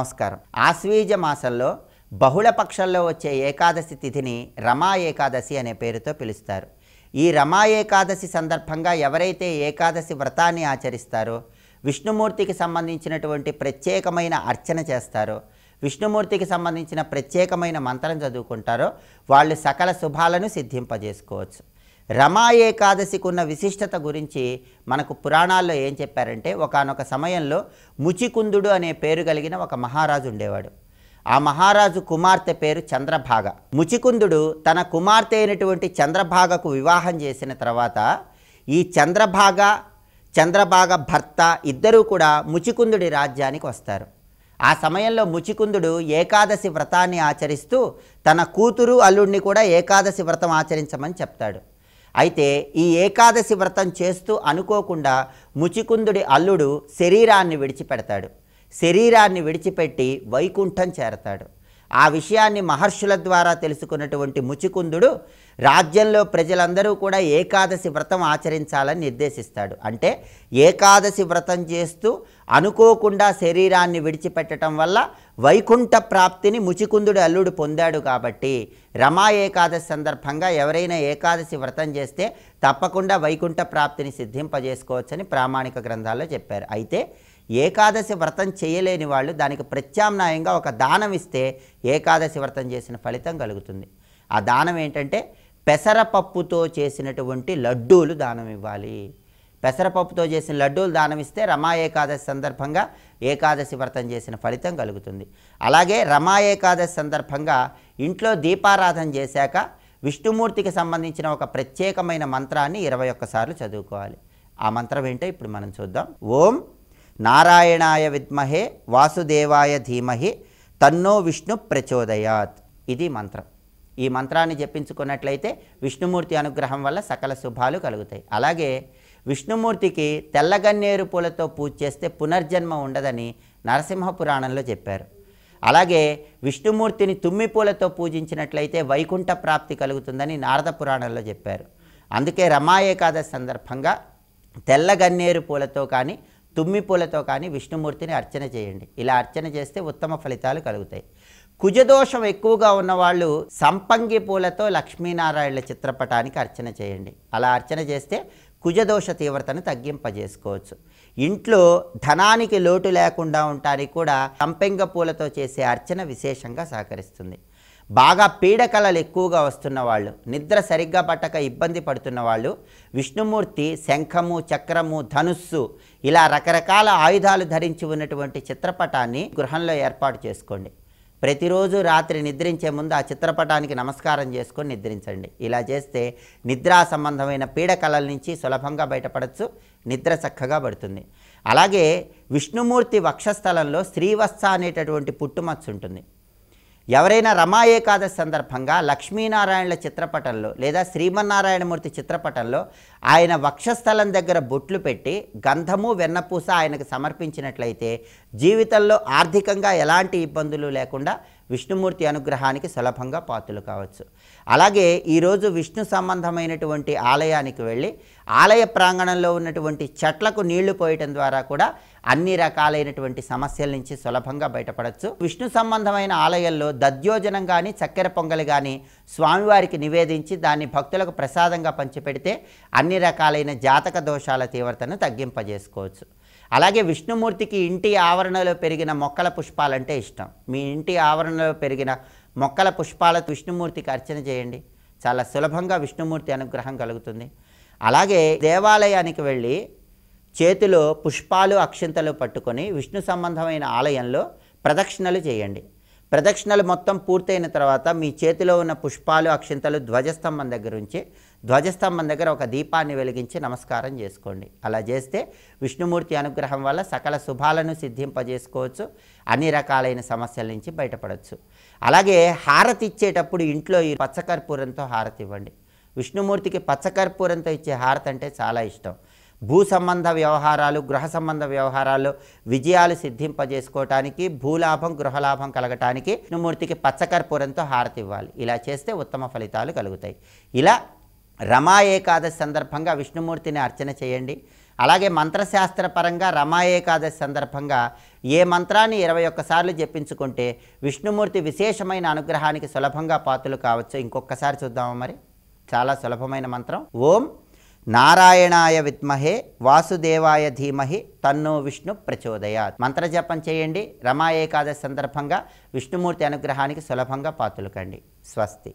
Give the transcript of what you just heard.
నమస్కారం ఆశ్వీజ మాసంలో బహుళ పక్షంలో వచ్చే ఏకాదశి తిథిని రమా ఏకాదశి అనే పేరుతో పిలుస్తారు ఈ రమా ఏకాదశి సందర్భంగా ఎవరైతే ఏకాదశి వ్రతాన్ని ఆచరిస్తారో విష్ణుమూర్తికి సంబంధించినటువంటి ప్రత్యేకమైన అర్చన చేస్తారో విష్ణుమూర్తికి సంబంధించిన ప్రత్యేకమైన మంత్రం చదువుకుంటారో వాళ్ళు సకల శుభాలను సిద్ధింపజేసుకోవచ్చు రమా ఏకాదశికి ఉన్న విశిష్టత గురించి మనకు పురాణాల్లో ఏం చెప్పారంటే ఒకనొక సమయంలో ముచికుందుడు అనే పేరు కలిగిన ఒక మహారాజు ఉండేవాడు ఆ మహారాజు కుమార్తె పేరు చంద్రభాగ ముచికుందుడు తన కుమార్తె అయినటువంటి చంద్రభాగకు వివాహం చేసిన తర్వాత ఈ చంద్రభాగ చంద్రభాగ భర్త ఇద్దరూ కూడా ముచికుందుడి రాజ్యానికి వస్తారు ఆ సమయంలో ముచికుందుడు ఏకాదశి వ్రతాన్ని ఆచరిస్తూ తన కూతురు అల్లుడిని కూడా ఏకాదశి వ్రతం ఆచరించమని చెప్తాడు అయితే ఈ ఏకాదశి వ్రతం చేస్తూ అనుకోకుండా ముచికుందుడి అల్లుడు శరీరాన్ని విడిచిపెడతాడు శరీరాన్ని విడిచిపెట్టి వైకుంఠం చేరతాడు ఆ విషయాన్ని మహర్షుల ద్వారా తెలుసుకున్నటువంటి ముచికుందుడు రాజ్యంలో ప్రజలందరూ కూడా ఏకాదశి వ్రతం ఆచరించాలని నిర్దేశిస్తాడు అంటే ఏకాదశి వ్రతం చేస్తూ అనుకోకుండా శరీరాన్ని విడిచిపెట్టడం వల్ల వైకుంఠ ప్రాప్తిని ముచికుందుడు అల్లుడు పొందాడు కాబట్టి రమా ఏకాదశి సందర్భంగా ఎవరైనా ఏకాదశి వ్రతం చేస్తే తప్పకుండా వైకుంఠ ప్రాప్తిని సిద్ధింపజేసుకోవచ్చని ప్రామాణిక గ్రంథాల్లో చెప్పారు అయితే ఏకాదశి వ్రతం చేయలేని వాళ్ళు దానికి ప్రత్యామ్నాయంగా ఒక దానం ఇస్తే ఏకాదశి వ్రతం చేసిన ఫలితం కలుగుతుంది ఆ దానం ఏంటంటే పెసరపప్పుతో చేసినటువంటి లడ్డూలు దానం ఇవ్వాలి పెసరపప్పుతో చేసిన లడ్డూలు దానం ఇస్తే రమా ఏకాదశి సందర్భంగా ఏకాదశి వ్రతం చేసిన ఫలితం కలుగుతుంది అలాగే రమా ఏకాదశి సందర్భంగా ఇంట్లో దీపారాధన చేశాక విష్ణుమూర్తికి సంబంధించిన ఒక ప్రత్యేకమైన మంత్రాన్ని ఇరవై ఒక్కసార్లు చదువుకోవాలి ఆ మంత్రం ఏంటో ఇప్పుడు మనం చూద్దాం ఓం నారాయణాయ విద్మహే వాసుదేవాయ ధీమహి తన్నో విష్ణు ప్రచోదయాత్ ఇది మంత్రం ఈ మంత్రాన్ని జపించుకున్నట్లయితే విష్ణుమూర్తి అనుగ్రహం వల్ల సకల శుభాలు కలుగుతాయి అలాగే విష్ణుమూర్తికి తెల్లగన్నేరు పూలతో పూజ చేస్తే పునర్జన్మ ఉండదని నరసింహ పురాణంలో చెప్పారు అలాగే విష్ణుమూర్తిని తుమ్మి పూలతో పూజించినట్లయితే వైకుంఠ ప్రాప్తి కలుగుతుందని నారద పురాణంలో చెప్పారు అందుకే రమాయేకాదశి సందర్భంగా తెల్లగన్నేరు పూలతో కానీ తుమ్మి పూలతో కానీ విష్ణుమూర్తిని అర్చన చేయండి ఇలా అర్చన చేస్తే ఉత్తమ ఫలితాలు కలుగుతాయి కుజదోషం ఎక్కువగా ఉన్నవాళ్ళు సంపంగి పూలతో లక్ష్మీనారాయణ చిత్రపటానికి అర్చన చేయండి అలా అర్చన చేస్తే కుజదోష తీవ్రతను తగ్గింపజేసుకోవచ్చు ఇంట్లో ధనానికి లోటు లేకుండా ఉండటానికి కూడా సంపెంగ పూలతో చేసే అర్చన విశేషంగా సహకరిస్తుంది బాగా పీడకలలు ఎక్కువగా వస్తున్న వాళ్ళు నిద్ర సరిగ్గా పట్టక ఇబ్బంది పడుతున్న వాళ్ళు విష్ణుమూర్తి శంఖము చక్రము ధనుస్సు ఇలా రకరకాల ఆయుధాలు ధరించి ఉన్నటువంటి చిత్రపటాన్ని గృహంలో ఏర్పాటు చేసుకోండి ప్రతిరోజు రాత్రి నిద్రించే ముందు ఆ చిత్రపటానికి నమస్కారం చేసుకొని నిద్రించండి ఇలా చేస్తే నిద్రా సంబంధమైన పీడకలల నుంచి సులభంగా బయటపడచ్చు నిద్ర చక్కగా పడుతుంది అలాగే విష్ణుమూర్తి వక్షస్థలంలో శ్రీవత్స అనేటటువంటి పుట్టుమచ్చు ఉంటుంది ఎవరైనా రమా ఏకాదశి సందర్భంగా లక్ష్మీనారాయణల చిత్రపటంలో లేదా శ్రీమన్నారాయణమూర్తి చిత్రపటంలో ఆయన వక్షస్థలం దగ్గర బొట్లు పెట్టి గంధము వెన్నపూస ఆయనకు సమర్పించినట్లయితే జీవితంలో ఆర్థికంగా ఎలాంటి ఇబ్బందులు లేకుండా విష్ణుమూర్తి అనుగ్రహానికి సులభంగా పాత్రలు కావచ్చు అలాగే ఈరోజు విష్ణు సంబంధమైనటువంటి ఆలయానికి వెళ్ళి ఆలయ ప్రాంగణంలో ఉన్నటువంటి చెట్లకు నీళ్లు పోయటం ద్వారా కూడా అన్ని రకాలైనటువంటి సమస్యల నుంచి సులభంగా బయటపడవచ్చు విష్ణు సంబంధమైన ఆలయాల్లో దద్యోజనం కానీ చక్కెర పొంగలి కానీ స్వామివారికి నివేదించి దాన్ని భక్తులకు ప్రసాదంగా పంచిపెడితే అన్ని రకాలైన జాతక దోషాల తీవ్రతను తగ్గింపజేసుకోవచ్చు అలాగే విష్ణుమూర్తికి ఇంటి ఆవరణలో పెరిగిన మొక్కల పుష్పాలంటే ఇష్టం మీ ఇంటి ఆవరణలో పెరిగిన మొక్కల పుష్పాలతో విష్ణుమూర్తికి అర్చన చేయండి చాలా సులభంగా విష్ణుమూర్తి అనుగ్రహం కలుగుతుంది అలాగే దేవాలయానికి వెళ్ళి చేతిలో పుష్పాలు అక్షింతలు పట్టుకొని విష్ణు సంబంధమైన ఆలయంలో ప్రదక్షిణలు చేయండి ప్రదక్షిణలు మొత్తం పూర్తయిన తర్వాత మీ చేతిలో ఉన్న పుష్పాలు అక్షింతలు ధ్వజస్తంభం దగ్గర ఉంచి ధ్వజస్తంభం దగ్గర ఒక దీపాన్ని వెలిగించి నమస్కారం చేసుకోండి అలా చేస్తే విష్ణుమూర్తి అనుగ్రహం వల్ల సకల శుభాలను సిద్ధింపజేసుకోవచ్చు అన్ని రకాలైన సమస్యల నుంచి బయటపడవచ్చు అలాగే హారతి ఇచ్చేటప్పుడు ఇంట్లో ఈ పచ్చకర్పూరంతో హారతి ఇవ్వండి విష్ణుమూర్తికి పచ్చకర్పూరంతో ఇచ్చే హారతి అంటే చాలా ఇష్టం భూ సంబంధ వ్యవహారాలు గృహ సంబంధ వ్యవహారాలు విజయాలు సిద్ధింపజేసుకోవటానికి భూలాభం గృహలాభం కలగటానికి మూర్తికి పచ్చకర్పూరంతో హారతి ఇవ్వాలి ఇలా చేస్తే ఉత్తమ ఫలితాలు కలుగుతాయి ఇలా రమా ఏకాదశి సందర్భంగా విష్ణుమూర్తిని అర్చన చేయండి అలాగే మంత్రశాస్త్రపరంగా రమా ఏకాదశి సందర్భంగా ఏ మంత్రాన్ని ఇరవై ఒక్కసార్లు జపించుకుంటే విష్ణుమూర్తి విశేషమైన అనుగ్రహానికి సులభంగా పాత్రలు కావచ్చు ఇంకొకసారి చూద్దామా మరి చాలా సులభమైన మంత్రం ఓం నారాయణాయ విద్మహే వాసుదేవాయ ధీమహి తన్నో విష్ణు ప్రచోదయాత్ మంత్రజపం చేయండి రమా ఏకాదశి సందర్భంగా విష్ణుమూర్తి అనుగ్రహానికి సులభంగా పాతులకండి స్వస్తి